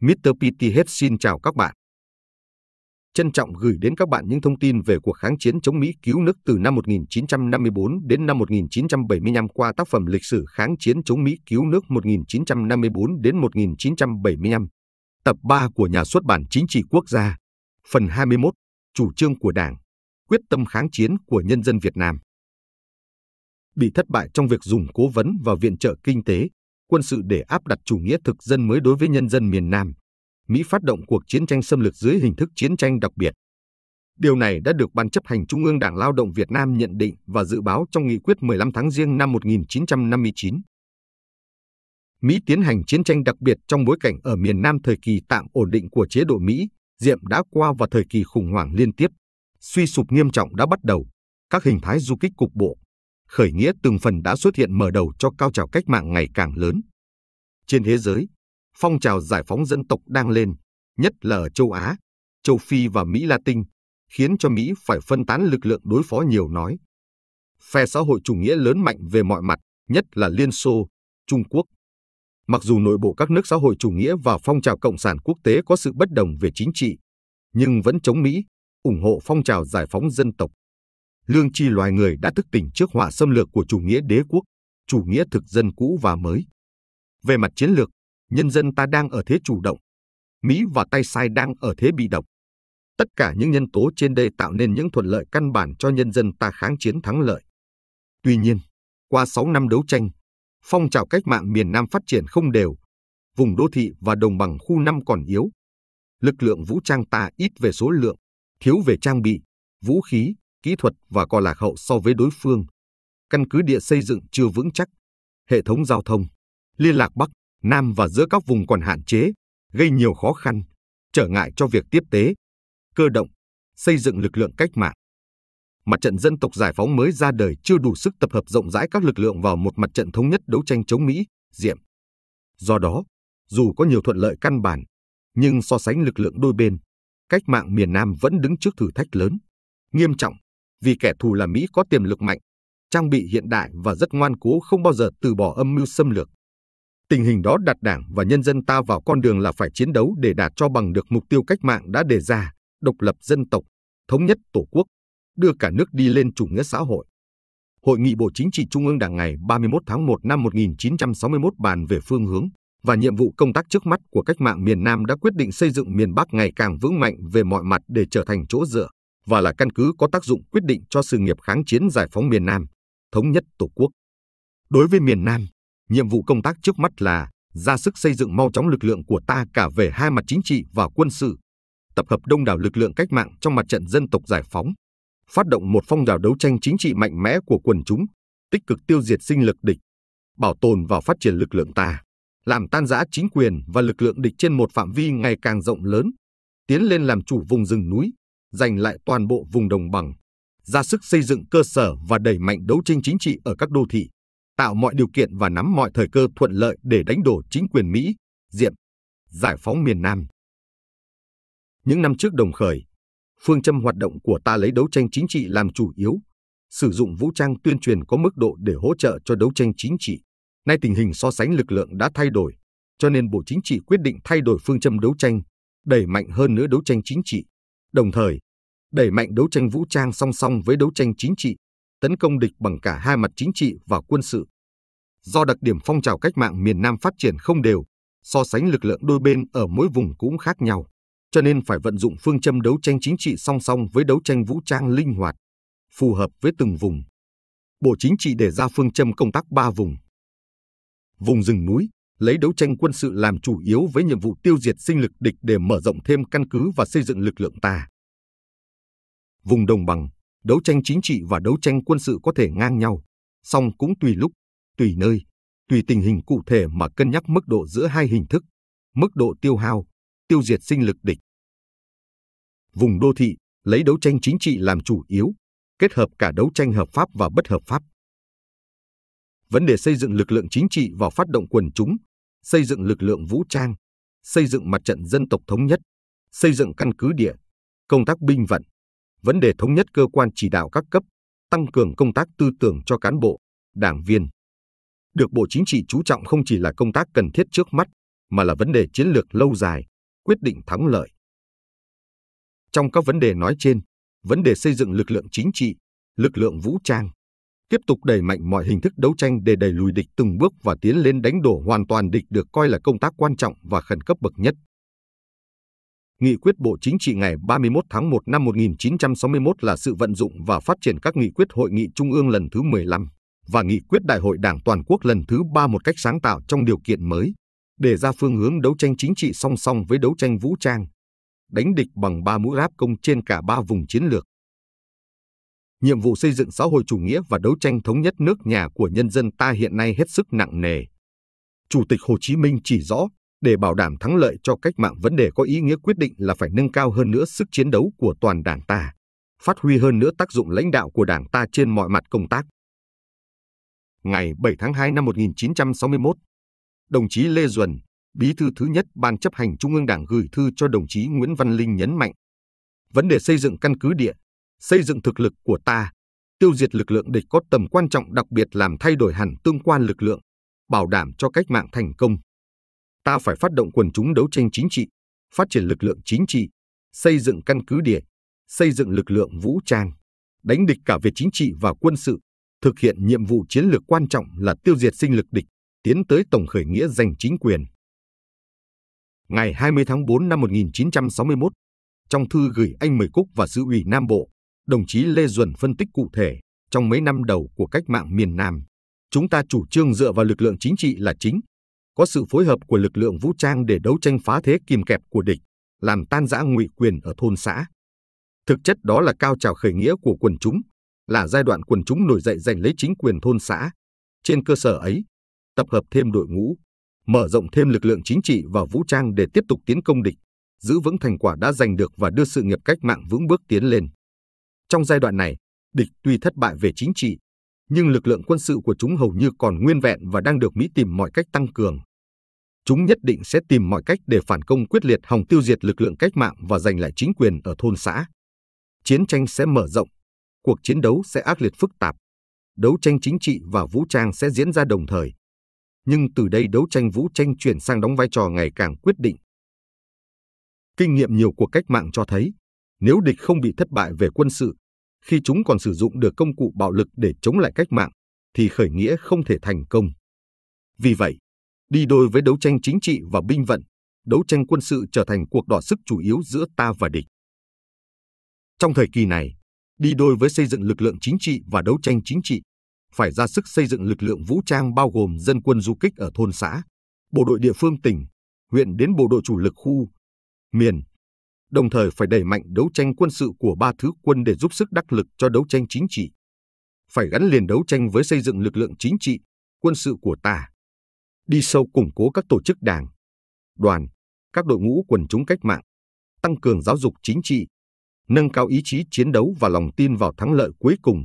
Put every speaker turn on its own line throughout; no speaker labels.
Mr. PT hết xin chào các bạn. Trân trọng gửi đến các bạn những thông tin về cuộc kháng chiến chống Mỹ cứu nước từ năm 1954 đến năm 1975 qua tác phẩm lịch sử kháng chiến chống Mỹ cứu nước 1954 đến 1975. Tập 3 của nhà xuất bản Chính trị Quốc gia. Phần 21. Chủ trương của Đảng. Quyết tâm kháng chiến của nhân dân Việt Nam. Bị thất bại trong việc dùng cố vấn và viện trợ kinh tế, quân sự để áp đặt chủ nghĩa thực dân mới đối với nhân dân miền Nam, Mỹ phát động cuộc chiến tranh xâm lược dưới hình thức chiến tranh đặc biệt. Điều này đã được Ban chấp hành Trung ương Đảng Lao động Việt Nam nhận định và dự báo trong nghị quyết 15 tháng riêng năm 1959. Mỹ tiến hành chiến tranh đặc biệt trong bối cảnh ở miền Nam thời kỳ tạm ổn định của chế độ Mỹ, diệm đã qua và thời kỳ khủng hoảng liên tiếp, suy sụp nghiêm trọng đã bắt đầu, các hình thái du kích cục bộ, khởi nghĩa từng phần đã xuất hiện mở đầu cho cao trào cách mạng ngày càng lớn. Trên thế giới, phong trào giải phóng dân tộc đang lên, nhất là ở châu Á, châu Phi và Mỹ Latin, khiến cho Mỹ phải phân tán lực lượng đối phó nhiều nói. Phe xã hội chủ nghĩa lớn mạnh về mọi mặt, nhất là Liên Xô, Trung Quốc. Mặc dù nội bộ các nước xã hội chủ nghĩa và phong trào cộng sản quốc tế có sự bất đồng về chính trị, nhưng vẫn chống Mỹ, ủng hộ phong trào giải phóng dân tộc lương tri loài người đã thức tỉnh trước họa xâm lược của chủ nghĩa đế quốc, chủ nghĩa thực dân cũ và mới. Về mặt chiến lược, nhân dân ta đang ở thế chủ động, Mỹ và tay sai đang ở thế bị động. Tất cả những nhân tố trên đây tạo nên những thuận lợi căn bản cho nhân dân ta kháng chiến thắng lợi. Tuy nhiên, qua 6 năm đấu tranh, phong trào cách mạng miền Nam phát triển không đều, vùng đô thị và đồng bằng khu năm còn yếu. Lực lượng vũ trang ta ít về số lượng, thiếu về trang bị, vũ khí, kỹ thuật và còn lạc hậu so với đối phương. Căn cứ địa xây dựng chưa vững chắc, hệ thống giao thông, liên lạc Bắc, Nam và giữa các vùng còn hạn chế, gây nhiều khó khăn, trở ngại cho việc tiếp tế, cơ động, xây dựng lực lượng cách mạng. Mặt trận dân tộc giải phóng mới ra đời chưa đủ sức tập hợp rộng rãi các lực lượng vào một mặt trận thống nhất đấu tranh chống Mỹ, diệm. Do đó, dù có nhiều thuận lợi căn bản, nhưng so sánh lực lượng đôi bên, cách mạng miền Nam vẫn đứng trước thử thách lớn, nghiêm trọng vì kẻ thù là Mỹ có tiềm lực mạnh, trang bị hiện đại và rất ngoan cố không bao giờ từ bỏ âm mưu xâm lược. Tình hình đó đặt đảng và nhân dân ta vào con đường là phải chiến đấu để đạt cho bằng được mục tiêu cách mạng đã đề ra, độc lập dân tộc, thống nhất tổ quốc, đưa cả nước đi lên chủ nghĩa xã hội. Hội nghị Bộ Chính trị Trung ương Đảng ngày 31 tháng 1 năm 1961 bàn về phương hướng và nhiệm vụ công tác trước mắt của cách mạng miền Nam đã quyết định xây dựng miền Bắc ngày càng vững mạnh về mọi mặt để trở thành chỗ dựa, và là căn cứ có tác dụng quyết định cho sự nghiệp kháng chiến giải phóng miền Nam, thống nhất Tổ quốc. Đối với miền Nam, nhiệm vụ công tác trước mắt là ra sức xây dựng mau chóng lực lượng của ta cả về hai mặt chính trị và quân sự, tập hợp đông đảo lực lượng cách mạng trong mặt trận dân tộc giải phóng, phát động một phong trào đấu tranh chính trị mạnh mẽ của quần chúng, tích cực tiêu diệt sinh lực địch, bảo tồn và phát triển lực lượng ta, làm tan rã chính quyền và lực lượng địch trên một phạm vi ngày càng rộng lớn, tiến lên làm chủ vùng rừng núi, giành lại toàn bộ vùng đồng bằng, ra sức xây dựng cơ sở và đẩy mạnh đấu tranh chính trị ở các đô thị, tạo mọi điều kiện và nắm mọi thời cơ thuận lợi để đánh đổ chính quyền Mỹ, diện, giải phóng miền Nam. Những năm trước đồng khởi, phương châm hoạt động của ta lấy đấu tranh chính trị làm chủ yếu, sử dụng vũ trang tuyên truyền có mức độ để hỗ trợ cho đấu tranh chính trị. Nay tình hình so sánh lực lượng đã thay đổi, cho nên Bộ Chính trị quyết định thay đổi phương châm đấu tranh, đẩy mạnh hơn nữa đấu tranh chính trị, Đồng thời, đẩy mạnh đấu tranh vũ trang song song với đấu tranh chính trị, tấn công địch bằng cả hai mặt chính trị và quân sự. Do đặc điểm phong trào cách mạng miền Nam phát triển không đều, so sánh lực lượng đôi bên ở mỗi vùng cũng khác nhau, cho nên phải vận dụng phương châm đấu tranh chính trị song song với đấu tranh vũ trang linh hoạt, phù hợp với từng vùng. Bộ Chính trị đề ra phương châm công tác ba vùng. Vùng rừng núi, lấy đấu tranh quân sự làm chủ yếu với nhiệm vụ tiêu diệt sinh lực địch để mở rộng thêm căn cứ và xây dựng lực lượng ta. Vùng đồng bằng, đấu tranh chính trị và đấu tranh quân sự có thể ngang nhau, song cũng tùy lúc, tùy nơi, tùy tình hình cụ thể mà cân nhắc mức độ giữa hai hình thức, mức độ tiêu hao, tiêu diệt sinh lực địch. Vùng đô thị, lấy đấu tranh chính trị làm chủ yếu, kết hợp cả đấu tranh hợp pháp và bất hợp pháp vấn đề xây dựng lực lượng chính trị và phát động quần chúng xây dựng lực lượng vũ trang, xây dựng mặt trận dân tộc thống nhất, xây dựng căn cứ địa, công tác binh vận, vấn đề thống nhất cơ quan chỉ đạo các cấp, tăng cường công tác tư tưởng cho cán bộ, đảng viên. Được Bộ Chính trị chú trọng không chỉ là công tác cần thiết trước mắt, mà là vấn đề chiến lược lâu dài, quyết định thắng lợi. Trong các vấn đề nói trên, vấn đề xây dựng lực lượng chính trị, lực lượng vũ trang, tiếp tục đẩy mạnh mọi hình thức đấu tranh để đẩy lùi địch từng bước và tiến lên đánh đổ hoàn toàn địch được coi là công tác quan trọng và khẩn cấp bậc nhất. Nghị quyết Bộ Chính trị ngày 31 tháng 1 năm 1961 là sự vận dụng và phát triển các nghị quyết hội nghị trung ương lần thứ 15 và nghị quyết Đại hội Đảng toàn quốc lần thứ 3 một cách sáng tạo trong điều kiện mới, để ra phương hướng đấu tranh chính trị song song với đấu tranh vũ trang, đánh địch bằng ba mũi ráp công trên cả ba vùng chiến lược nhiệm vụ xây dựng xã hội chủ nghĩa và đấu tranh thống nhất nước nhà của nhân dân ta hiện nay hết sức nặng nề. Chủ tịch Hồ Chí Minh chỉ rõ, để bảo đảm thắng lợi cho cách mạng vấn đề có ý nghĩa quyết định là phải nâng cao hơn nữa sức chiến đấu của toàn đảng ta, phát huy hơn nữa tác dụng lãnh đạo của đảng ta trên mọi mặt công tác. Ngày 7 tháng 2 năm 1961, đồng chí Lê Duẩn, bí thư thứ nhất Ban chấp hành Trung ương Đảng gửi thư cho đồng chí Nguyễn Văn Linh nhấn mạnh vấn đề xây dựng căn cứ địa, xây dựng thực lực của ta, tiêu diệt lực lượng địch có tầm quan trọng đặc biệt làm thay đổi hẳn tương quan lực lượng, bảo đảm cho cách mạng thành công. Ta phải phát động quần chúng đấu tranh chính trị, phát triển lực lượng chính trị, xây dựng căn cứ địa, xây dựng lực lượng vũ trang, đánh địch cả về chính trị và quân sự, thực hiện nhiệm vụ chiến lược quan trọng là tiêu diệt sinh lực địch, tiến tới tổng khởi nghĩa giành chính quyền. Ngày 20 tháng 4 năm 1961, trong thư gửi anh Mười Cúc và Sư ủy Nam Bộ, đồng chí Lê Duẩn phân tích cụ thể, trong mấy năm đầu của cách mạng miền Nam, chúng ta chủ trương dựa vào lực lượng chính trị là chính, có sự phối hợp của lực lượng vũ trang để đấu tranh phá thế kìm kẹp của địch, làm tan rã ngụy quyền ở thôn xã. Thực chất đó là cao trào khởi nghĩa của quần chúng, là giai đoạn quần chúng nổi dậy giành lấy chính quyền thôn xã. Trên cơ sở ấy, tập hợp thêm đội ngũ, mở rộng thêm lực lượng chính trị và vũ trang để tiếp tục tiến công địch, giữ vững thành quả đã giành được và đưa sự nghiệp cách mạng vững bước tiến lên. Trong giai đoạn này, địch tuy thất bại về chính trị, nhưng lực lượng quân sự của chúng hầu như còn nguyên vẹn và đang được Mỹ tìm mọi cách tăng cường. Chúng nhất định sẽ tìm mọi cách để phản công quyết liệt hòng tiêu diệt lực lượng cách mạng và giành lại chính quyền ở thôn xã. Chiến tranh sẽ mở rộng, cuộc chiến đấu sẽ ác liệt phức tạp, đấu tranh chính trị và vũ trang sẽ diễn ra đồng thời. Nhưng từ đây đấu tranh vũ tranh chuyển sang đóng vai trò ngày càng quyết định. Kinh nghiệm nhiều cuộc cách mạng cho thấy, nếu địch không bị thất bại về quân sự, khi chúng còn sử dụng được công cụ bạo lực để chống lại cách mạng, thì khởi nghĩa không thể thành công. Vì vậy, đi đôi với đấu tranh chính trị và binh vận, đấu tranh quân sự trở thành cuộc đọ sức chủ yếu giữa ta và địch. Trong thời kỳ này, đi đôi với xây dựng lực lượng chính trị và đấu tranh chính trị, phải ra sức xây dựng lực lượng vũ trang bao gồm dân quân du kích ở thôn xã, bộ đội địa phương tỉnh, huyện đến bộ đội chủ lực khu, miền, đồng thời phải đẩy mạnh đấu tranh quân sự của ba thứ quân để giúp sức đắc lực cho đấu tranh chính trị. Phải gắn liền đấu tranh với xây dựng lực lượng chính trị, quân sự của ta. Đi sâu củng cố các tổ chức đảng, đoàn, các đội ngũ quần chúng cách mạng, tăng cường giáo dục chính trị, nâng cao ý chí chiến đấu và lòng tin vào thắng lợi cuối cùng.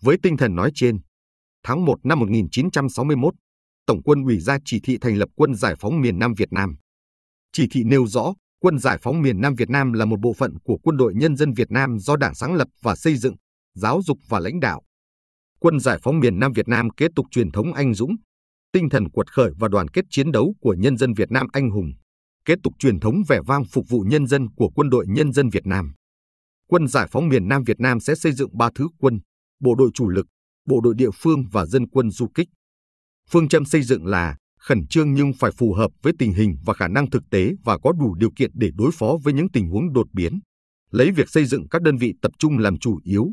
Với tinh thần nói trên, tháng 1 năm 1961, Tổng quân ủy ra chỉ thị thành lập quân giải phóng miền Nam Việt Nam. Chỉ thị nêu rõ, Quân Giải phóng miền Nam Việt Nam là một bộ phận của Quân đội Nhân dân Việt Nam do Đảng sáng lập và xây dựng, giáo dục và lãnh đạo. Quân Giải phóng miền Nam Việt Nam kế tục truyền thống anh dũng, tinh thần cuột khởi và đoàn kết chiến đấu của nhân dân Việt Nam anh hùng, kế tục truyền thống vẻ vang phục vụ nhân dân của Quân đội Nhân dân Việt Nam. Quân Giải phóng miền Nam Việt Nam sẽ xây dựng ba thứ quân, bộ đội chủ lực, bộ đội địa phương và dân quân du kích. Phương châm xây dựng là khẩn trương nhưng phải phù hợp với tình hình và khả năng thực tế và có đủ điều kiện để đối phó với những tình huống đột biến, lấy việc xây dựng các đơn vị tập trung làm chủ yếu,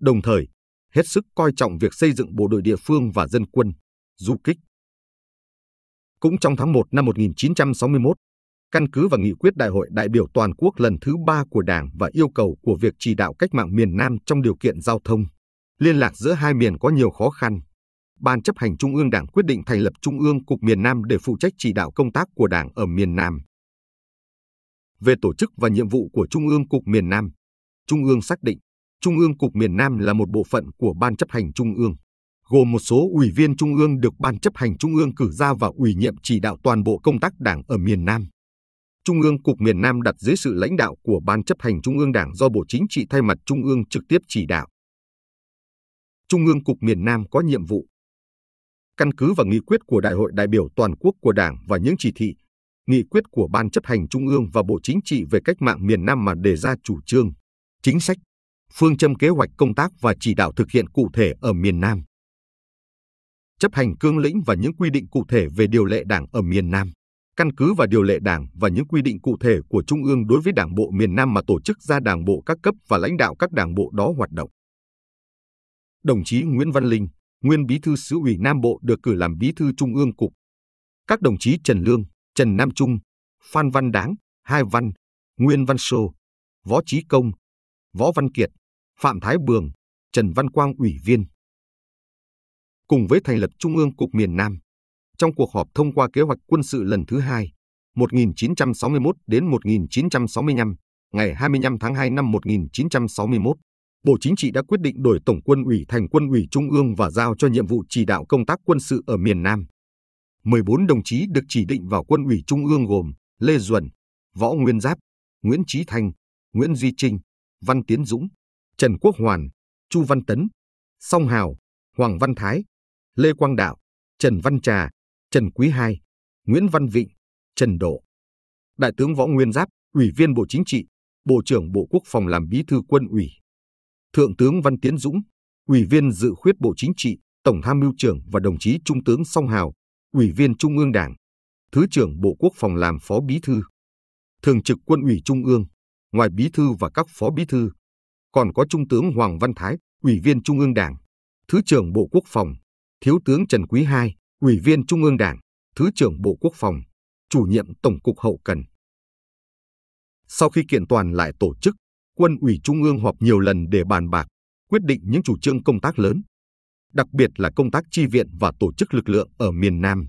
đồng thời hết sức coi trọng việc xây dựng bộ đội địa phương và dân quân, du kích. Cũng trong tháng 1 năm 1961, căn cứ và nghị quyết đại hội đại biểu toàn quốc lần thứ ba của Đảng và yêu cầu của việc chỉ đạo cách mạng miền Nam trong điều kiện giao thông, liên lạc giữa hai miền có nhiều khó khăn, Ban chấp hành Trung ương Đảng quyết định thành lập Trung ương Cục miền Nam để phụ trách chỉ đạo công tác của Đảng ở miền Nam. Về tổ chức và nhiệm vụ của Trung ương Cục miền Nam, Trung ương xác định Trung ương Cục miền Nam là một bộ phận của Ban chấp hành Trung ương, gồm một số ủy viên Trung ương được Ban chấp hành Trung ương cử ra và ủy nhiệm chỉ đạo toàn bộ công tác Đảng ở miền Nam. Trung ương Cục miền Nam đặt dưới sự lãnh đạo của Ban chấp hành Trung ương Đảng do Bộ Chính trị thay mặt Trung ương trực tiếp chỉ đạo. Trung ương Cục miền Nam có nhiệm vụ căn cứ vào nghị quyết của Đại hội đại biểu toàn quốc của Đảng và những chỉ thị, nghị quyết của Ban chấp hành Trung ương và Bộ Chính trị về cách mạng miền Nam mà đề ra chủ trương, chính sách, phương châm kế hoạch công tác và chỉ đạo thực hiện cụ thể ở miền Nam. Chấp hành cương lĩnh và những quy định cụ thể về điều lệ Đảng ở miền Nam căn cứ vào điều lệ Đảng và những quy định cụ thể của Trung ương đối với Đảng bộ miền Nam mà tổ chức ra Đảng bộ các cấp và lãnh đạo các đảng bộ đó hoạt động. Đồng chí Nguyễn Văn Linh, nguyên bí thư xứ ủy Nam Bộ được cử làm bí thư trung ương cục. Các đồng chí Trần Lương, Trần Nam Trung, Phan Văn Đáng, Hai Văn, Nguyên Văn Sô, Võ Chí Công, Võ Văn Kiệt, Phạm Thái Bường, Trần Văn Quang ủy viên. Cùng với thành lập Trung ương Cục miền Nam, trong cuộc họp thông qua kế hoạch quân sự lần thứ hai 1961 đến 1965, ngày 25 tháng 2 năm 1961, Bộ Chính trị đã quyết định đổi Tổng quân ủy thành quân ủy Trung ương và giao cho nhiệm vụ chỉ đạo công tác quân sự ở miền Nam. 14 đồng chí được chỉ định vào quân ủy Trung ương gồm Lê Duẩn, Võ Nguyên Giáp, Nguyễn Trí Thanh, Nguyễn Duy Trinh, Văn Tiến Dũng, Trần Quốc Hoàn, Chu Văn Tấn, Song Hào, Hoàng Văn Thái, Lê Quang Đạo, Trần Văn Trà, Trần Quý Hai, Nguyễn Văn Vịnh, Trần Độ. Đại tướng Võ Nguyên Giáp, Ủy viên Bộ Chính trị, Bộ trưởng Bộ Quốc phòng làm bí thư quân ủy. Thượng tướng Văn Tiến Dũng, Ủy viên dự khuyết Bộ Chính trị, Tổng tham mưu trưởng và đồng chí Trung tướng Song Hào, Ủy viên Trung ương Đảng, Thứ trưởng Bộ Quốc phòng làm Phó Bí thư, Thường trực Quân ủy Trung ương, ngoài Bí thư và các Phó Bí thư, còn có Trung tướng Hoàng Văn Thái, Ủy viên Trung ương Đảng, Thứ trưởng Bộ Quốc phòng, Thiếu tướng Trần Quý Hai, Ủy viên Trung ương Đảng, Thứ trưởng Bộ Quốc phòng, chủ nhiệm Tổng cục Hậu cần. Sau khi kiện toàn lại tổ chức, Quân ủy Trung ương họp nhiều lần để bàn bạc, quyết định những chủ trương công tác lớn, đặc biệt là công tác chi viện và tổ chức lực lượng ở miền Nam.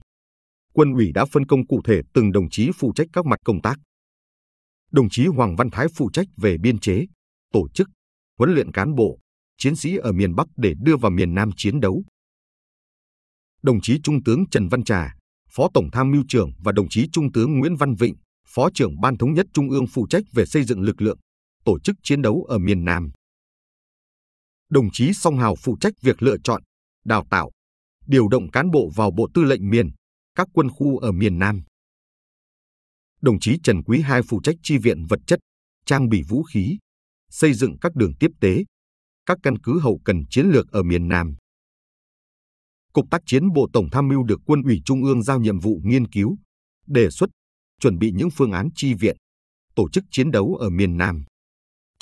Quân ủy đã phân công cụ thể từng đồng chí phụ trách các mặt công tác. Đồng chí Hoàng Văn Thái phụ trách về biên chế, tổ chức, huấn luyện cán bộ, chiến sĩ ở miền Bắc để đưa vào miền Nam chiến đấu. Đồng chí Trung tướng Trần Văn Trà, Phó Tổng Tham mưu trưởng và đồng chí Trung tướng Nguyễn Văn Vịnh, Phó trưởng Ban Thống nhất Trung ương phụ trách về xây dựng lực lượng tổ chức chiến đấu ở miền Nam. Đồng chí Song Hào phụ trách việc lựa chọn, đào tạo, điều động cán bộ vào Bộ Tư lệnh miền, các quân khu ở miền Nam. Đồng chí Trần Quý Hai phụ trách chi viện vật chất, trang bị vũ khí, xây dựng các đường tiếp tế, các căn cứ hậu cần chiến lược ở miền Nam. Cục tác chiến Bộ Tổng tham mưu được Quân ủy Trung ương giao nhiệm vụ nghiên cứu, đề xuất, chuẩn bị những phương án chi viện, tổ chức chiến đấu ở miền Nam.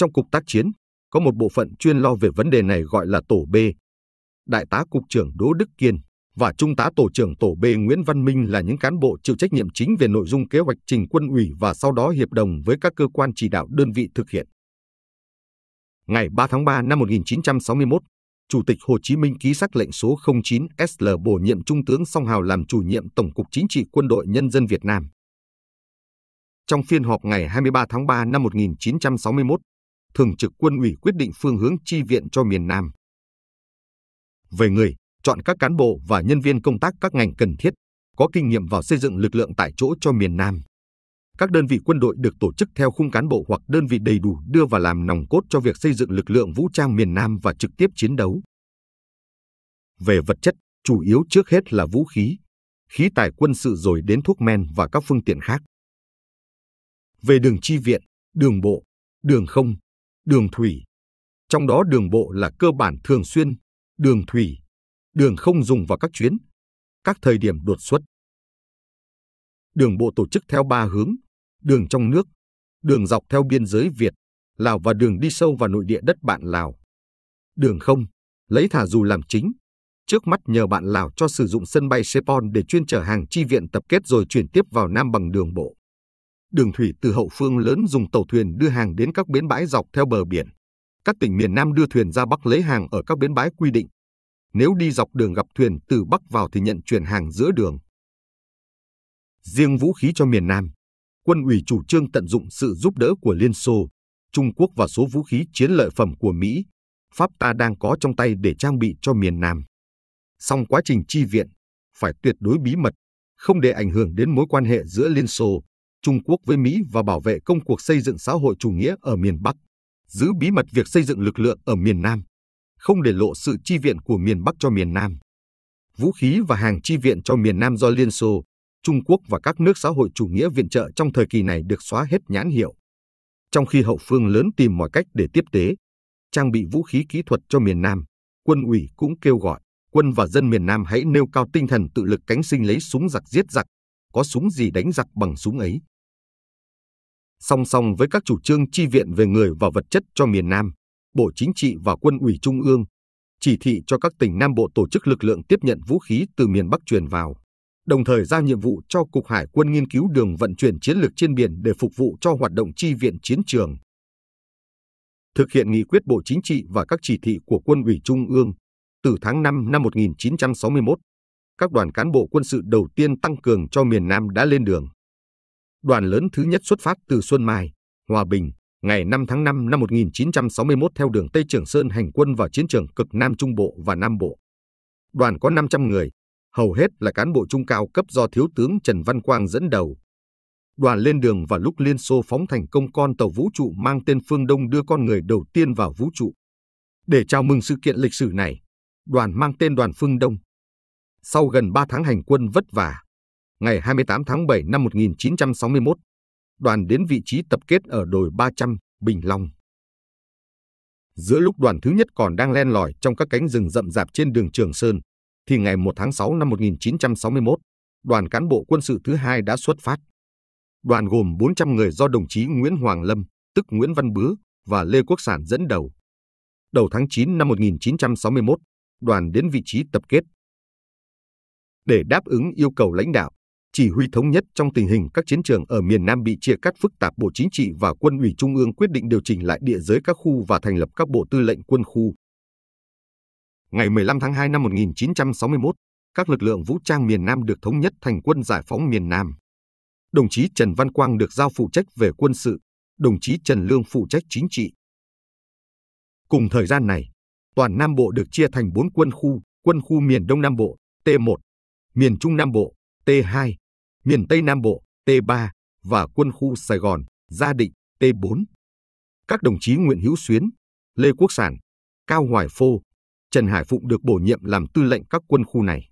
Trong cục tác chiến, có một bộ phận chuyên lo về vấn đề này gọi là tổ B. Đại tá cục trưởng Đỗ Đức Kiên và trung tá tổ trưởng tổ B Nguyễn Văn Minh là những cán bộ chịu trách nhiệm chính về nội dung kế hoạch trình quân ủy và sau đó hiệp đồng với các cơ quan chỉ đạo đơn vị thực hiện. Ngày 3 tháng 3 năm 1961, Chủ tịch Hồ Chí Minh ký xác lệnh số 09SL bổ nhiệm Trung tướng Song Hào làm chủ nhiệm Tổng cục Chính trị Quân đội Nhân dân Việt Nam. Trong phiên họp ngày 23 tháng 3 năm 1961, Thường trực Quân ủy quyết định phương hướng chi viện cho miền Nam. Về người, chọn các cán bộ và nhân viên công tác các ngành cần thiết, có kinh nghiệm vào xây dựng lực lượng tại chỗ cho miền Nam. Các đơn vị quân đội được tổ chức theo khung cán bộ hoặc đơn vị đầy đủ đưa vào làm nòng cốt cho việc xây dựng lực lượng vũ trang miền Nam và trực tiếp chiến đấu. Về vật chất, chủ yếu trước hết là vũ khí, khí tài quân sự rồi đến thuốc men và các phương tiện khác. Về đường chi viện, đường bộ, đường không, đường thủy. Trong đó đường bộ là cơ bản thường xuyên, đường thủy, đường không dùng vào các chuyến, các thời điểm đột xuất. Đường bộ tổ chức theo ba hướng, đường trong nước, đường dọc theo biên giới Việt, Lào và đường đi sâu vào nội địa đất bạn Lào. Đường không, lấy thả dù làm chính, trước mắt nhờ bạn Lào cho sử dụng sân bay Sepon để chuyên chở hàng chi viện tập kết rồi chuyển tiếp vào Nam bằng đường bộ đường thủy từ hậu phương lớn dùng tàu thuyền đưa hàng đến các bến bãi dọc theo bờ biển. Các tỉnh miền Nam đưa thuyền ra Bắc lấy hàng ở các bến bãi quy định. Nếu đi dọc đường gặp thuyền từ Bắc vào thì nhận chuyển hàng giữa đường. Riêng vũ khí cho miền Nam, quân ủy chủ trương tận dụng sự giúp đỡ của Liên Xô, Trung Quốc và số vũ khí chiến lợi phẩm của Mỹ, Pháp ta đang có trong tay để trang bị cho miền Nam. Song quá trình chi viện phải tuyệt đối bí mật, không để ảnh hưởng đến mối quan hệ giữa Liên Xô, Trung Quốc với Mỹ và bảo vệ công cuộc xây dựng xã hội chủ nghĩa ở miền Bắc, giữ bí mật việc xây dựng lực lượng ở miền Nam, không để lộ sự chi viện của miền Bắc cho miền Nam. Vũ khí và hàng chi viện cho miền Nam do Liên Xô, Trung Quốc và các nước xã hội chủ nghĩa viện trợ trong thời kỳ này được xóa hết nhãn hiệu. Trong khi hậu phương lớn tìm mọi cách để tiếp tế, trang bị vũ khí kỹ thuật cho miền Nam, quân ủy cũng kêu gọi quân và dân miền Nam hãy nêu cao tinh thần tự lực cánh sinh lấy súng giặc giết giặc, có súng gì đánh giặc bằng súng ấy song song với các chủ trương chi viện về người và vật chất cho miền Nam, Bộ Chính trị và Quân ủy Trung ương chỉ thị cho các tỉnh Nam Bộ tổ chức lực lượng tiếp nhận vũ khí từ miền Bắc truyền vào, đồng thời giao nhiệm vụ cho Cục Hải quân nghiên cứu đường vận chuyển chiến lược trên biển để phục vụ cho hoạt động chi viện chiến trường. Thực hiện nghị quyết Bộ Chính trị và các chỉ thị của Quân ủy Trung ương, từ tháng 5 năm 1961, các đoàn cán bộ quân sự đầu tiên tăng cường cho miền Nam đã lên đường đoàn lớn thứ nhất xuất phát từ Xuân Mai, Hòa Bình, ngày 5 tháng 5 năm 1961 theo đường Tây Trường Sơn hành quân vào chiến trường cực Nam Trung Bộ và Nam Bộ. Đoàn có 500 người, hầu hết là cán bộ trung cao cấp do Thiếu tướng Trần Văn Quang dẫn đầu. Đoàn lên đường vào lúc Liên Xô phóng thành công con tàu vũ trụ mang tên Phương Đông đưa con người đầu tiên vào vũ trụ. Để chào mừng sự kiện lịch sử này, đoàn mang tên đoàn Phương Đông. Sau gần 3 tháng hành quân vất vả, ngày 28 tháng 7 năm 1961, đoàn đến vị trí tập kết ở đồi 300, Bình Long. Giữa lúc đoàn thứ nhất còn đang len lỏi trong các cánh rừng rậm rạp trên đường Trường Sơn, thì ngày 1 tháng 6 năm 1961, đoàn cán bộ quân sự thứ hai đã xuất phát. Đoàn gồm 400 người do đồng chí Nguyễn Hoàng Lâm, tức Nguyễn Văn Bứa và Lê Quốc Sản dẫn đầu. Đầu tháng 9 năm 1961, đoàn đến vị trí tập kết. Để đáp ứng yêu cầu lãnh đạo, chỉ huy thống nhất trong tình hình các chiến trường ở miền Nam bị chia cắt phức tạp Bộ Chính trị và Quân ủy Trung ương quyết định điều chỉnh lại địa giới các khu và thành lập các bộ tư lệnh quân khu. Ngày 15 tháng 2 năm 1961, các lực lượng vũ trang miền Nam được thống nhất thành quân giải phóng miền Nam. Đồng chí Trần Văn Quang được giao phụ trách về quân sự, đồng chí Trần Lương phụ trách chính trị. Cùng thời gian này, toàn Nam Bộ được chia thành 4 quân khu, quân khu miền Đông Nam Bộ, T1, miền Trung Nam Bộ, T2, miền Tây Nam Bộ T3 và quân khu Sài Gòn, Gia Định T4. Các đồng chí Nguyễn Hữu Xuyến, Lê Quốc Sản, Cao Hoài Phô, Trần Hải Phụng được bổ nhiệm làm tư lệnh các quân khu này.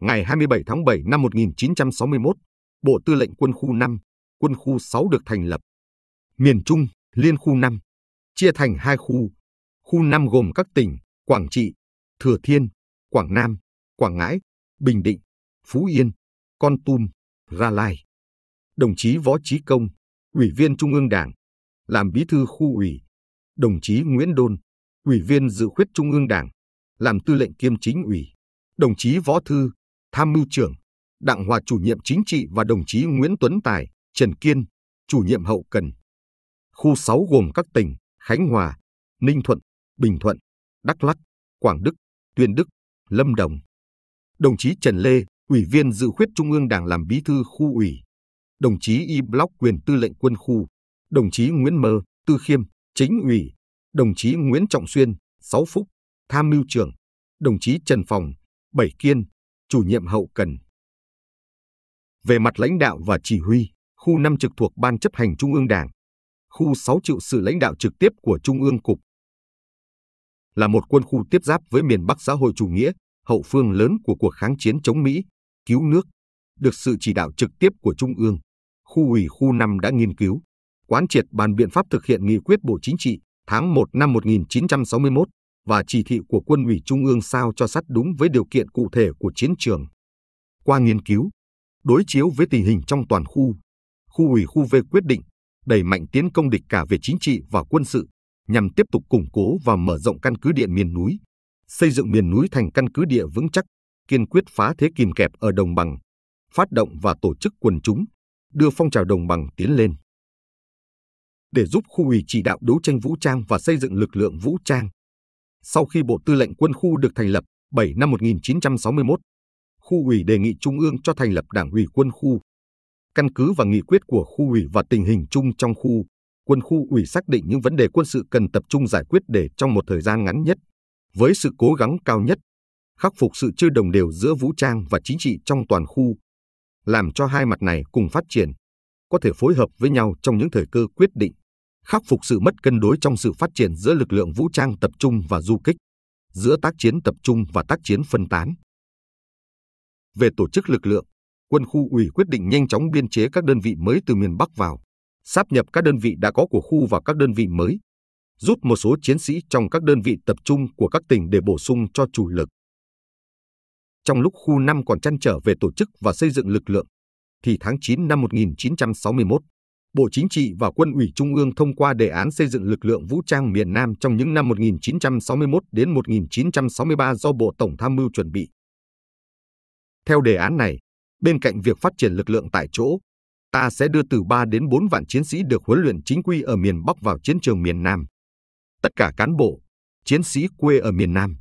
Ngày 27 tháng 7 năm 1961, Bộ Tư lệnh Quân khu 5, Quân khu 6 được thành lập. Miền Trung, Liên khu 5, chia thành hai khu. Khu 5 gồm các tỉnh Quảng Trị, Thừa Thiên, Quảng Nam, Quảng Ngãi, Bình Định, Phú Yên, con Tum, Gia Lai. Đồng chí Võ Trí Công, Ủy viên Trung ương Đảng, làm bí thư khu ủy. Đồng chí Nguyễn Đôn, Ủy viên Dự khuyết Trung ương Đảng, làm tư lệnh kiêm chính ủy. Đồng chí Võ Thư, Tham mưu trưởng, Đặng Hòa chủ nhiệm chính trị và đồng chí Nguyễn Tuấn Tài, Trần Kiên, chủ nhiệm hậu cần. Khu 6 gồm các tỉnh Khánh Hòa, Ninh Thuận, Bình Thuận, Đắk Lắk, Quảng Đức, Tuyên Đức, Lâm Đồng. Đồng chí Trần Lê, Ủy viên dự khuyết Trung ương Đảng làm bí thư khu ủy, đồng chí Y Block quyền tư lệnh quân khu, đồng chí Nguyễn Mơ, Tư Khiêm, chính ủy, đồng chí Nguyễn Trọng Xuyên, Sáu Phúc, tham mưu trưởng, đồng chí Trần Phòng, Bảy Kiên, chủ nhiệm hậu cần. Về mặt lãnh đạo và chỉ huy, khu 5 trực thuộc Ban chấp hành Trung ương Đảng, khu 6 chịu sự lãnh đạo trực tiếp của Trung ương Cục. Là một quân khu tiếp giáp với miền Bắc xã hội chủ nghĩa, hậu phương lớn của cuộc kháng chiến chống Mỹ, cứu nước, được sự chỉ đạo trực tiếp của Trung ương, khu ủy khu 5 đã nghiên cứu, quán triệt bàn biện pháp thực hiện nghị quyết Bộ Chính trị tháng 1 năm 1961 và chỉ thị của Quân ủy Trung ương sao cho sát đúng với điều kiện cụ thể của chiến trường. Qua nghiên cứu, đối chiếu với tình hình trong toàn khu, khu ủy khu V quyết định đẩy mạnh tiến công địch cả về chính trị và quân sự, nhằm tiếp tục củng cố và mở rộng căn cứ địa miền núi, xây dựng miền núi thành căn cứ địa vững chắc, kiên quyết phá thế kìm kẹp ở đồng bằng, phát động và tổ chức quần chúng, đưa phong trào đồng bằng tiến lên. Để giúp khu ủy chỉ đạo đấu tranh vũ trang và xây dựng lực lượng vũ trang, sau khi Bộ Tư lệnh Quân khu được thành lập 7 năm 1961, khu ủy đề nghị Trung ương cho thành lập Đảng ủy Quân khu. Căn cứ và nghị quyết của khu ủy và tình hình chung trong khu, quân khu ủy xác định những vấn đề quân sự cần tập trung giải quyết để trong một thời gian ngắn nhất, với sự cố gắng cao nhất khắc phục sự chưa đồng đều giữa vũ trang và chính trị trong toàn khu, làm cho hai mặt này cùng phát triển, có thể phối hợp với nhau trong những thời cơ quyết định, khắc phục sự mất cân đối trong sự phát triển giữa lực lượng vũ trang tập trung và du kích, giữa tác chiến tập trung và tác chiến phân tán. Về tổ chức lực lượng, quân khu ủy quyết định nhanh chóng biên chế các đơn vị mới từ miền Bắc vào, sáp nhập các đơn vị đã có của khu vào các đơn vị mới, rút một số chiến sĩ trong các đơn vị tập trung của các tỉnh để bổ sung cho chủ lực. Trong lúc khu 5 còn chăn trở về tổ chức và xây dựng lực lượng, thì tháng 9 năm 1961, Bộ Chính trị và Quân ủy Trung ương thông qua đề án xây dựng lực lượng vũ trang miền Nam trong những năm 1961 đến 1963 do Bộ Tổng tham mưu chuẩn bị. Theo đề án này, bên cạnh việc phát triển lực lượng tại chỗ, ta sẽ đưa từ 3 đến 4 vạn chiến sĩ được huấn luyện chính quy ở miền Bắc vào chiến trường miền Nam. Tất cả cán bộ, chiến sĩ quê ở miền Nam,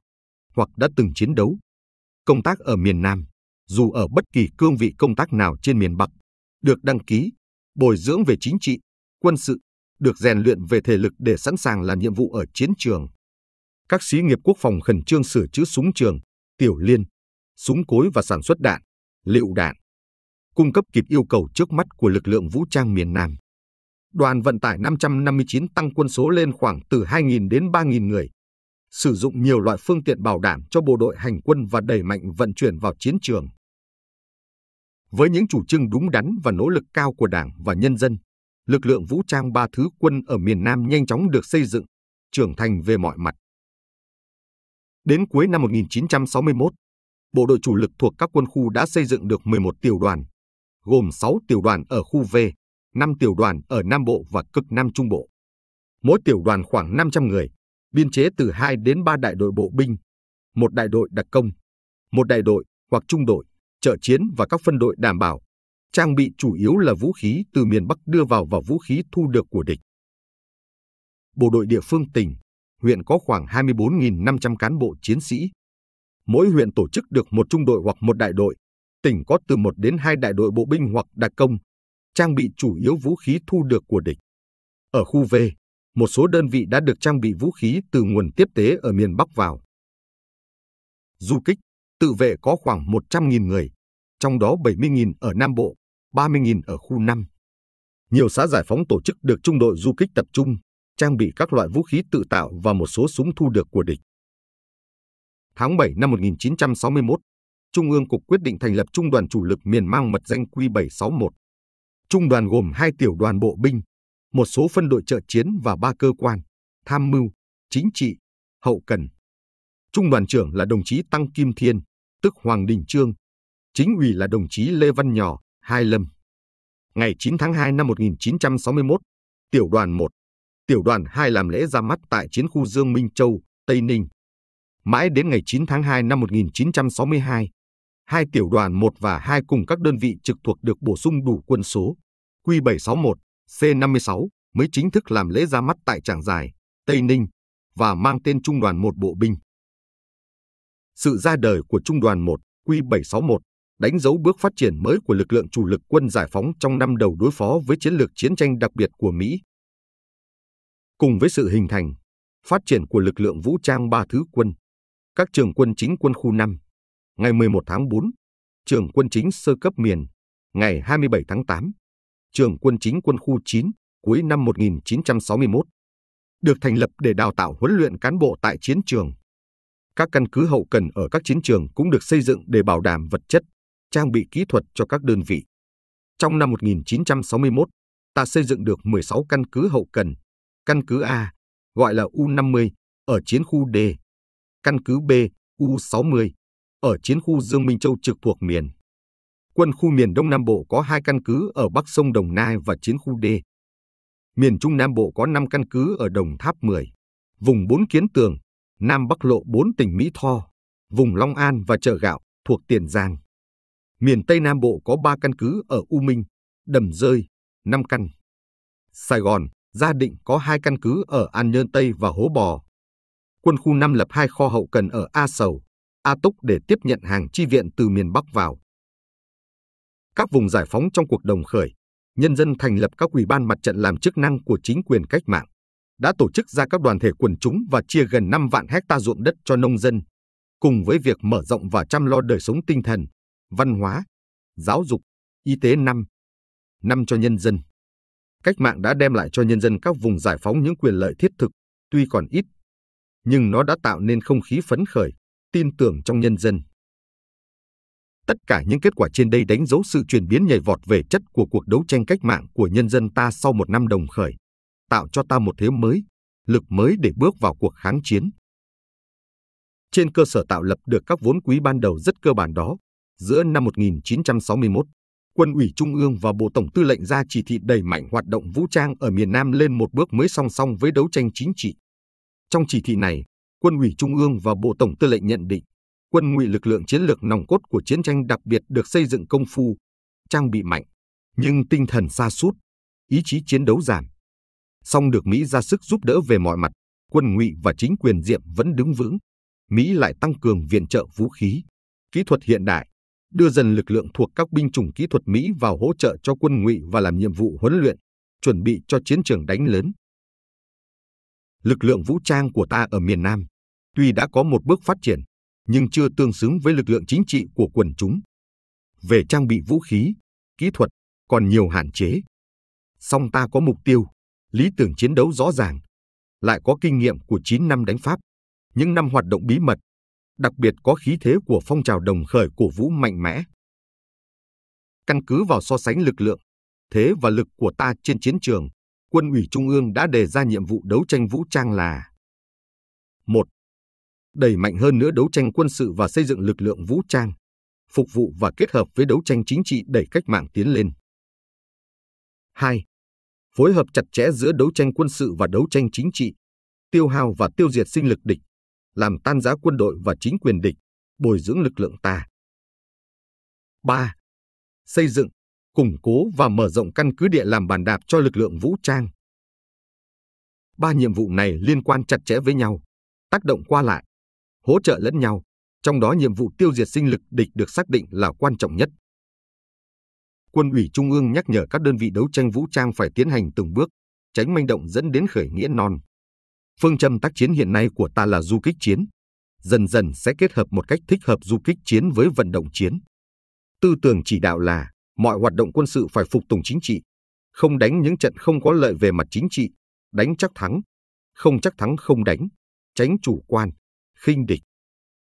hoặc đã từng chiến đấu, công tác ở miền Nam, dù ở bất kỳ cương vị công tác nào trên miền Bắc, được đăng ký, bồi dưỡng về chính trị, quân sự, được rèn luyện về thể lực để sẵn sàng làm nhiệm vụ ở chiến trường. Các sĩ nghiệp quốc phòng khẩn trương sửa chữa súng trường, tiểu liên, súng cối và sản xuất đạn, liệu đạn, cung cấp kịp yêu cầu trước mắt của lực lượng vũ trang miền Nam. Đoàn vận tải 559 tăng quân số lên khoảng từ 2.000 đến 3.000 người, sử dụng nhiều loại phương tiện bảo đảm cho bộ đội hành quân và đẩy mạnh vận chuyển vào chiến trường. Với những chủ trương đúng đắn và nỗ lực cao của Đảng và nhân dân, lực lượng vũ trang ba thứ quân ở miền Nam nhanh chóng được xây dựng, trưởng thành về mọi mặt. Đến cuối năm 1961, bộ đội chủ lực thuộc các quân khu đã xây dựng được 11 tiểu đoàn, gồm 6 tiểu đoàn ở khu V, 5 tiểu đoàn ở Nam Bộ và cực Nam Trung Bộ. Mỗi tiểu đoàn khoảng 500 người, biên chế từ 2 đến 3 đại đội bộ binh, một đại đội đặc công, một đại đội hoặc trung đội, trợ chiến và các phân đội đảm bảo. Trang bị chủ yếu là vũ khí từ miền Bắc đưa vào và vũ khí thu được của địch. Bộ đội địa phương tỉnh, huyện có khoảng 24.500 cán bộ chiến sĩ. Mỗi huyện tổ chức được một trung đội hoặc một đại đội. Tỉnh có từ 1 đến 2 đại đội bộ binh hoặc đặc công, trang bị chủ yếu vũ khí thu được của địch. Ở khu V, một số đơn vị đã được trang bị vũ khí từ nguồn tiếp tế ở miền Bắc vào. Du kích, tự vệ có khoảng 100.000 người, trong đó 70.000 ở Nam Bộ, 30.000 ở khu 5. Nhiều xã giải phóng tổ chức được trung đội du kích tập trung, trang bị các loại vũ khí tự tạo và một số súng thu được của địch. Tháng 7 năm 1961, Trung ương Cục quyết định thành lập Trung đoàn chủ lực miền mang mật danh Q761. Trung đoàn gồm hai tiểu đoàn bộ binh, một số phân đội trợ chiến và ba cơ quan, tham mưu, chính trị, hậu cần. Trung đoàn trưởng là đồng chí Tăng Kim Thiên, tức Hoàng Đình Trương. Chính ủy là đồng chí Lê Văn Nhỏ, Hai Lâm. Ngày 9 tháng 2 năm 1961, tiểu đoàn 1, tiểu đoàn 2 làm lễ ra mắt tại chiến khu Dương Minh Châu, Tây Ninh. Mãi đến ngày 9 tháng 2 năm 1962, hai tiểu đoàn 1 và 2 cùng các đơn vị trực thuộc được bổ sung đủ quân số, Q761, C-56 mới chính thức làm lễ ra mắt tại Trảng Giải, Tây Ninh và mang tên Trung đoàn 1 Bộ binh. Sự ra đời của Trung đoàn 1 Q761 đánh dấu bước phát triển mới của lực lượng chủ lực quân giải phóng trong năm đầu đối phó với chiến lược chiến tranh đặc biệt của Mỹ. Cùng với sự hình thành, phát triển của lực lượng vũ trang ba thứ quân, các trường quân chính quân khu 5, ngày 11 tháng 4, trường quân chính sơ cấp miền, ngày 27 tháng 8, trường quân chính quân khu 9 cuối năm 1961, được thành lập để đào tạo huấn luyện cán bộ tại chiến trường. Các căn cứ hậu cần ở các chiến trường cũng được xây dựng để bảo đảm vật chất, trang bị kỹ thuật cho các đơn vị. Trong năm 1961, ta xây dựng được 16 căn cứ hậu cần, căn cứ A, gọi là U50, ở chiến khu D, căn cứ B, U60, ở chiến khu Dương Minh Châu trực thuộc miền quân khu miền Đông Nam Bộ có hai căn cứ ở Bắc Sông Đồng Nai và chiến khu D. Miền Trung Nam Bộ có 5 căn cứ ở Đồng Tháp 10, vùng 4 Kiến Tường, Nam Bắc Lộ 4 tỉnh Mỹ Tho, vùng Long An và Chợ Gạo thuộc Tiền Giang. Miền Tây Nam Bộ có 3 căn cứ ở U Minh, Đầm Rơi, Nam Căn. Sài Gòn, Gia Định có 2 căn cứ ở An Nhơn Tây và Hố Bò. Quân khu 5 lập hai kho hậu cần ở A Sầu, A Túc để tiếp nhận hàng chi viện từ miền Bắc vào các vùng giải phóng trong cuộc đồng khởi, nhân dân thành lập các ủy ban mặt trận làm chức năng của chính quyền cách mạng, đã tổ chức ra các đoàn thể quần chúng và chia gần 5 vạn hecta ruộng đất cho nông dân, cùng với việc mở rộng và chăm lo đời sống tinh thần, văn hóa, giáo dục, y tế năm, năm cho nhân dân. Cách mạng đã đem lại cho nhân dân các vùng giải phóng những quyền lợi thiết thực, tuy còn ít, nhưng nó đã tạo nên không khí phấn khởi, tin tưởng trong nhân dân. Tất cả những kết quả trên đây đánh dấu sự chuyển biến nhảy vọt về chất của cuộc đấu tranh cách mạng của nhân dân ta sau một năm đồng khởi, tạo cho ta một thế mới, lực mới để bước vào cuộc kháng chiến. Trên cơ sở tạo lập được các vốn quý ban đầu rất cơ bản đó, giữa năm 1961, Quân ủy Trung ương và Bộ Tổng Tư lệnh ra chỉ thị đẩy mạnh hoạt động vũ trang ở miền Nam lên một bước mới song song với đấu tranh chính trị. Trong chỉ thị này, Quân ủy Trung ương và Bộ Tổng Tư lệnh nhận định quân ngụy lực lượng chiến lược nòng cốt của chiến tranh đặc biệt được xây dựng công phu, trang bị mạnh, nhưng tinh thần xa sút, ý chí chiến đấu giảm. Song được Mỹ ra sức giúp đỡ về mọi mặt, quân ngụy và chính quyền Diệm vẫn đứng vững. Mỹ lại tăng cường viện trợ vũ khí, kỹ thuật hiện đại, đưa dần lực lượng thuộc các binh chủng kỹ thuật Mỹ vào hỗ trợ cho quân ngụy và làm nhiệm vụ huấn luyện, chuẩn bị cho chiến trường đánh lớn. Lực lượng vũ trang của ta ở miền Nam, tuy đã có một bước phát triển, nhưng chưa tương xứng với lực lượng chính trị của quần chúng. Về trang bị vũ khí, kỹ thuật còn nhiều hạn chế. Song ta có mục tiêu, lý tưởng chiến đấu rõ ràng, lại có kinh nghiệm của 9 năm đánh Pháp, những năm hoạt động bí mật, đặc biệt có khí thế của phong trào đồng khởi của vũ mạnh mẽ. Căn cứ vào so sánh lực lượng, thế và lực của ta trên chiến trường, quân ủy Trung ương đã đề ra nhiệm vụ đấu tranh vũ trang là một đẩy mạnh hơn nữa đấu tranh quân sự và xây dựng lực lượng vũ trang, phục vụ và kết hợp với đấu tranh chính trị đẩy cách mạng tiến lên. 2. Phối hợp chặt chẽ giữa đấu tranh quân sự và đấu tranh chính trị, tiêu hao và tiêu diệt sinh lực địch, làm tan rã quân đội và chính quyền địch, bồi dưỡng lực lượng ta. 3. Xây dựng, củng cố và mở rộng căn cứ địa làm bàn đạp cho lực lượng vũ trang. Ba nhiệm vụ này liên quan chặt chẽ với nhau, tác động qua lại, hỗ trợ lẫn nhau, trong đó nhiệm vụ tiêu diệt sinh lực địch được xác định là quan trọng nhất. Quân ủy Trung ương nhắc nhở các đơn vị đấu tranh vũ trang phải tiến hành từng bước, tránh manh động dẫn đến khởi nghĩa non. Phương châm tác chiến hiện nay của ta là du kích chiến, dần dần sẽ kết hợp một cách thích hợp du kích chiến với vận động chiến. Tư tưởng chỉ đạo là mọi hoạt động quân sự phải phục tùng chính trị, không đánh những trận không có lợi về mặt chính trị, đánh chắc thắng, không chắc thắng không đánh, tránh chủ quan, khinh địch.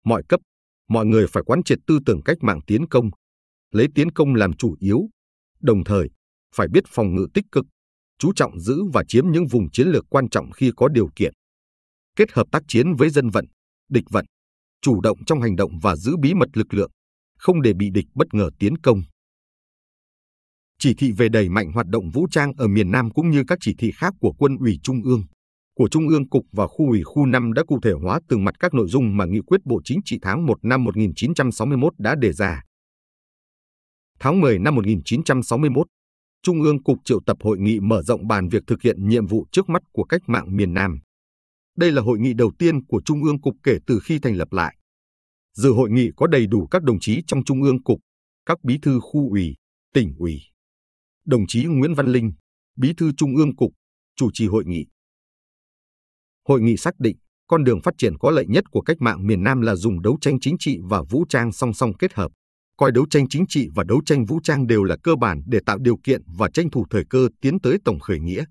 Mọi cấp, mọi người phải quán triệt tư tưởng cách mạng tiến công, lấy tiến công làm chủ yếu, đồng thời phải biết phòng ngự tích cực, chú trọng giữ và chiếm những vùng chiến lược quan trọng khi có điều kiện. Kết hợp tác chiến với dân vận, địch vận, chủ động trong hành động và giữ bí mật lực lượng, không để bị địch bất ngờ tiến công. Chỉ thị về đẩy mạnh hoạt động vũ trang ở miền Nam cũng như các chỉ thị khác của quân ủy Trung ương của Trung ương Cục và Khu ủy Khu 5 đã cụ thể hóa từng mặt các nội dung mà Nghị quyết Bộ Chính trị tháng 1 năm 1961 đã đề ra. Tháng 10 năm 1961, Trung ương Cục triệu tập hội nghị mở rộng bàn việc thực hiện nhiệm vụ trước mắt của cách mạng miền Nam. Đây là hội nghị đầu tiên của Trung ương Cục kể từ khi thành lập lại. Dự hội nghị có đầy đủ các đồng chí trong Trung ương Cục, các bí thư khu ủy, tỉnh ủy. Đồng chí Nguyễn Văn Linh, bí thư Trung ương Cục, chủ trì hội nghị hội nghị xác định con đường phát triển có lợi nhất của cách mạng miền Nam là dùng đấu tranh chính trị và vũ trang song song kết hợp, coi đấu tranh chính trị và đấu tranh vũ trang đều là cơ bản để tạo điều kiện và tranh thủ thời cơ tiến tới tổng khởi nghĩa.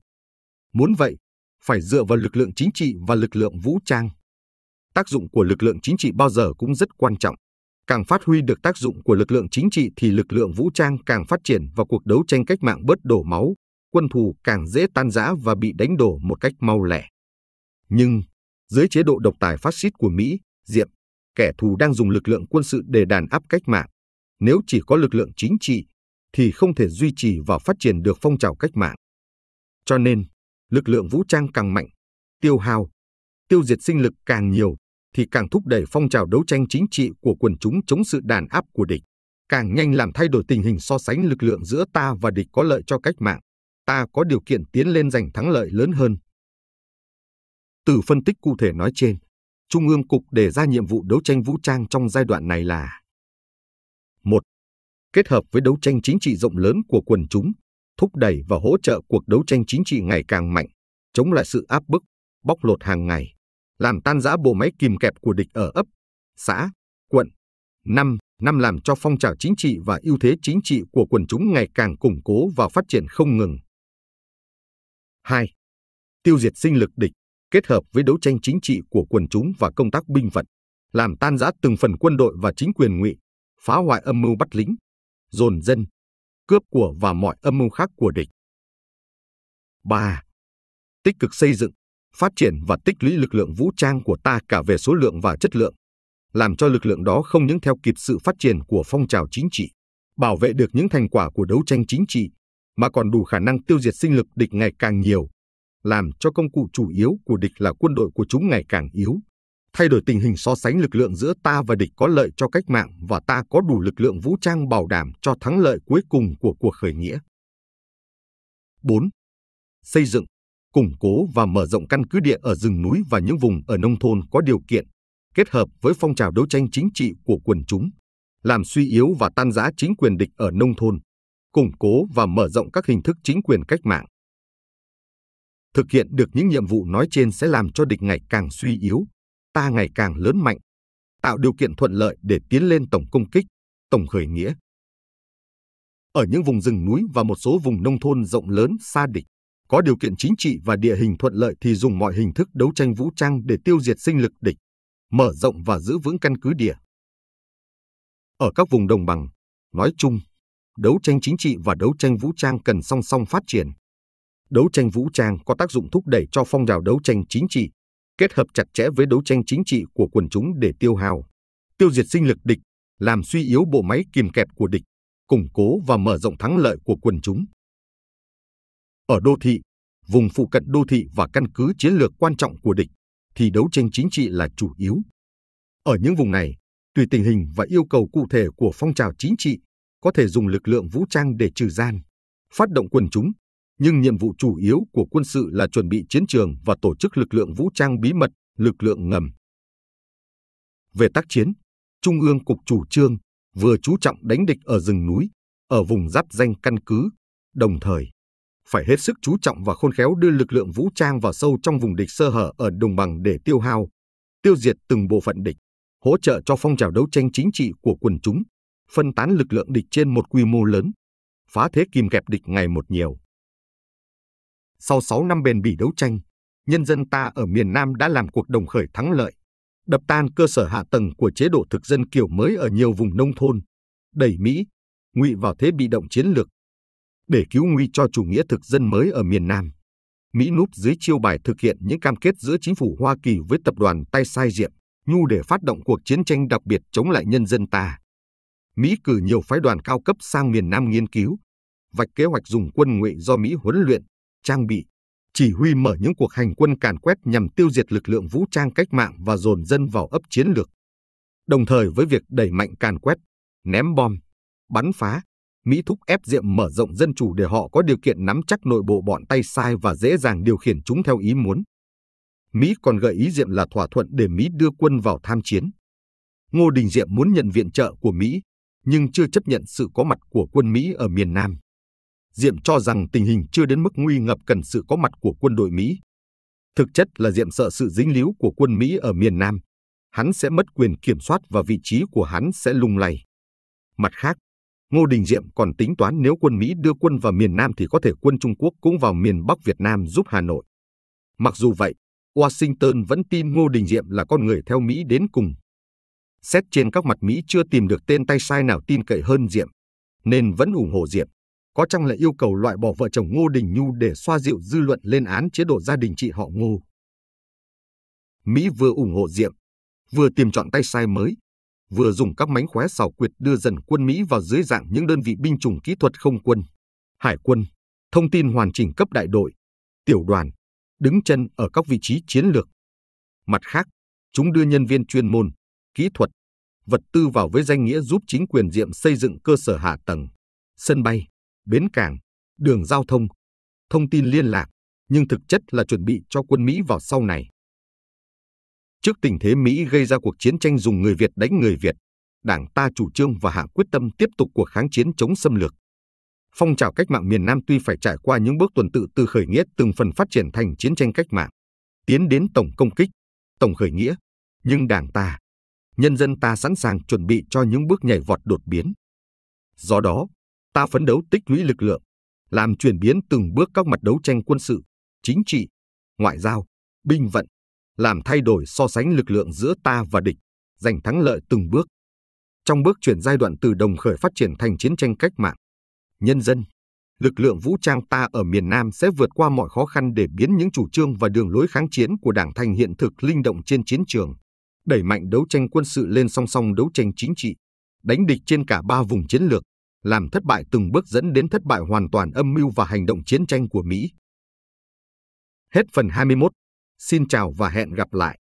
Muốn vậy, phải dựa vào lực lượng chính trị và lực lượng vũ trang. Tác dụng của lực lượng chính trị bao giờ cũng rất quan trọng. Càng phát huy được tác dụng của lực lượng chính trị thì lực lượng vũ trang càng phát triển và cuộc đấu tranh cách mạng bớt đổ máu, quân thù càng dễ tan rã và bị đánh đổ một cách mau lẹ. Nhưng, dưới chế độ độc tài phát xít của Mỹ, Diệm, kẻ thù đang dùng lực lượng quân sự để đàn áp cách mạng. Nếu chỉ có lực lượng chính trị, thì không thể duy trì và phát triển được phong trào cách mạng. Cho nên, lực lượng vũ trang càng mạnh, tiêu hao, tiêu diệt sinh lực càng nhiều, thì càng thúc đẩy phong trào đấu tranh chính trị của quần chúng chống sự đàn áp của địch, càng nhanh làm thay đổi tình hình so sánh lực lượng giữa ta và địch có lợi cho cách mạng. Ta có điều kiện tiến lên giành thắng lợi lớn hơn. Từ phân tích cụ thể nói trên, Trung ương Cục đề ra nhiệm vụ đấu tranh vũ trang trong giai đoạn này là một Kết hợp với đấu tranh chính trị rộng lớn của quần chúng, thúc đẩy và hỗ trợ cuộc đấu tranh chính trị ngày càng mạnh, chống lại sự áp bức, bóc lột hàng ngày, làm tan rã bộ máy kìm kẹp của địch ở ấp, xã, quận. 5. Năm làm cho phong trào chính trị và ưu thế chính trị của quần chúng ngày càng củng cố và phát triển không ngừng. 2. Tiêu diệt sinh lực địch, kết hợp với đấu tranh chính trị của quần chúng và công tác binh vận, làm tan rã từng phần quân đội và chính quyền ngụy, phá hoại âm mưu bắt lính, dồn dân, cướp của và mọi âm mưu khác của địch. 3. Tích cực xây dựng, phát triển và tích lũy lực lượng vũ trang của ta cả về số lượng và chất lượng, làm cho lực lượng đó không những theo kịp sự phát triển của phong trào chính trị, bảo vệ được những thành quả của đấu tranh chính trị, mà còn đủ khả năng tiêu diệt sinh lực địch ngày càng nhiều, làm cho công cụ chủ yếu của địch là quân đội của chúng ngày càng yếu. Thay đổi tình hình so sánh lực lượng giữa ta và địch có lợi cho cách mạng và ta có đủ lực lượng vũ trang bảo đảm cho thắng lợi cuối cùng của cuộc khởi nghĩa. 4. Xây dựng, củng cố và mở rộng căn cứ địa ở rừng núi và những vùng ở nông thôn có điều kiện, kết hợp với phong trào đấu tranh chính trị của quần chúng, làm suy yếu và tan rã chính quyền địch ở nông thôn, củng cố và mở rộng các hình thức chính quyền cách mạng Thực hiện được những nhiệm vụ nói trên sẽ làm cho địch ngày càng suy yếu, ta ngày càng lớn mạnh, tạo điều kiện thuận lợi để tiến lên tổng công kích, tổng khởi nghĩa. Ở những vùng rừng núi và một số vùng nông thôn rộng lớn xa địch, có điều kiện chính trị và địa hình thuận lợi thì dùng mọi hình thức đấu tranh vũ trang để tiêu diệt sinh lực địch, mở rộng và giữ vững căn cứ địa. Ở các vùng đồng bằng, nói chung, đấu tranh chính trị và đấu tranh vũ trang cần song song phát triển, Đấu tranh vũ trang có tác dụng thúc đẩy cho phong trào đấu tranh chính trị, kết hợp chặt chẽ với đấu tranh chính trị của quần chúng để tiêu hao, tiêu diệt sinh lực địch, làm suy yếu bộ máy kìm kẹp của địch, củng cố và mở rộng thắng lợi của quần chúng. Ở đô thị, vùng phụ cận đô thị và căn cứ chiến lược quan trọng của địch, thì đấu tranh chính trị là chủ yếu. Ở những vùng này, tùy tình hình và yêu cầu cụ thể của phong trào chính trị, có thể dùng lực lượng vũ trang để trừ gian, phát động quần chúng, nhưng nhiệm vụ chủ yếu của quân sự là chuẩn bị chiến trường và tổ chức lực lượng vũ trang bí mật, lực lượng ngầm. Về tác chiến, Trung ương Cục Chủ trương vừa chú trọng đánh địch ở rừng núi, ở vùng giáp danh căn cứ, đồng thời phải hết sức chú trọng và khôn khéo đưa lực lượng vũ trang vào sâu trong vùng địch sơ hở ở đồng bằng để tiêu hao, tiêu diệt từng bộ phận địch, hỗ trợ cho phong trào đấu tranh chính trị của quần chúng, phân tán lực lượng địch trên một quy mô lớn, phá thế kìm kẹp địch ngày một nhiều. Sau 6 năm bền bỉ đấu tranh, nhân dân ta ở miền Nam đã làm cuộc đồng khởi thắng lợi, đập tan cơ sở hạ tầng của chế độ thực dân kiểu mới ở nhiều vùng nông thôn, đẩy Mỹ, Ngụy vào thế bị động chiến lược. Để cứu nguy cho chủ nghĩa thực dân mới ở miền Nam, Mỹ núp dưới chiêu bài thực hiện những cam kết giữa chính phủ Hoa Kỳ với tập đoàn tay sai diệm, nhu để phát động cuộc chiến tranh đặc biệt chống lại nhân dân ta. Mỹ cử nhiều phái đoàn cao cấp sang miền Nam nghiên cứu, vạch kế hoạch dùng quân Ngụy do Mỹ huấn luyện trang bị, chỉ huy mở những cuộc hành quân càn quét nhằm tiêu diệt lực lượng vũ trang cách mạng và dồn dân vào ấp chiến lược. Đồng thời với việc đẩy mạnh càn quét, ném bom, bắn phá, Mỹ thúc ép Diệm mở rộng dân chủ để họ có điều kiện nắm chắc nội bộ bọn tay sai và dễ dàng điều khiển chúng theo ý muốn. Mỹ còn gợi ý Diệm là thỏa thuận để Mỹ đưa quân vào tham chiến. Ngô Đình Diệm muốn nhận viện trợ của Mỹ, nhưng chưa chấp nhận sự có mặt của quân Mỹ ở miền Nam. Diệm cho rằng tình hình chưa đến mức nguy ngập cần sự có mặt của quân đội Mỹ. Thực chất là Diệm sợ sự dính líu của quân Mỹ ở miền Nam. Hắn sẽ mất quyền kiểm soát và vị trí của hắn sẽ lung lay. Mặt khác, Ngô Đình Diệm còn tính toán nếu quân Mỹ đưa quân vào miền Nam thì có thể quân Trung Quốc cũng vào miền Bắc Việt Nam giúp Hà Nội. Mặc dù vậy, Washington vẫn tin Ngô Đình Diệm là con người theo Mỹ đến cùng. Xét trên các mặt Mỹ chưa tìm được tên tay sai nào tin cậy hơn Diệm, nên vẫn ủng hộ Diệm có chăng là yêu cầu loại bỏ vợ chồng Ngô Đình Nhu để xoa dịu dư luận lên án chế độ gia đình chị họ Ngô. Mỹ vừa ủng hộ Diệm, vừa tìm chọn tay sai mới, vừa dùng các mánh khóe xảo quyệt đưa dần quân Mỹ vào dưới dạng những đơn vị binh chủng kỹ thuật không quân, hải quân, thông tin hoàn chỉnh cấp đại đội, tiểu đoàn, đứng chân ở các vị trí chiến lược. Mặt khác, chúng đưa nhân viên chuyên môn, kỹ thuật, vật tư vào với danh nghĩa giúp chính quyền Diệm xây dựng cơ sở hạ tầng, sân bay, bến cảng, đường giao thông, thông tin liên lạc, nhưng thực chất là chuẩn bị cho quân Mỹ vào sau này. Trước tình thế Mỹ gây ra cuộc chiến tranh dùng người Việt đánh người Việt, Đảng ta chủ trương và hạ quyết tâm tiếp tục cuộc kháng chiến chống xâm lược. Phong trào cách mạng miền Nam tuy phải trải qua những bước tuần tự từ khởi nghĩa từng phần phát triển thành chiến tranh cách mạng, tiến đến tổng công kích, tổng khởi nghĩa, nhưng Đảng ta, nhân dân ta sẵn sàng chuẩn bị cho những bước nhảy vọt đột biến. Do đó, ta phấn đấu tích lũy lực lượng, làm chuyển biến từng bước các mặt đấu tranh quân sự, chính trị, ngoại giao, binh vận, làm thay đổi so sánh lực lượng giữa ta và địch, giành thắng lợi từng bước. Trong bước chuyển giai đoạn từ đồng khởi phát triển thành chiến tranh cách mạng, nhân dân, lực lượng vũ trang ta ở miền Nam sẽ vượt qua mọi khó khăn để biến những chủ trương và đường lối kháng chiến của Đảng thành hiện thực linh động trên chiến trường, đẩy mạnh đấu tranh quân sự lên song song đấu tranh chính trị, đánh địch trên cả ba vùng chiến lược, làm thất bại từng bước dẫn đến thất bại hoàn toàn âm mưu và hành động chiến tranh của Mỹ. Hết phần 21. Xin chào và hẹn gặp lại.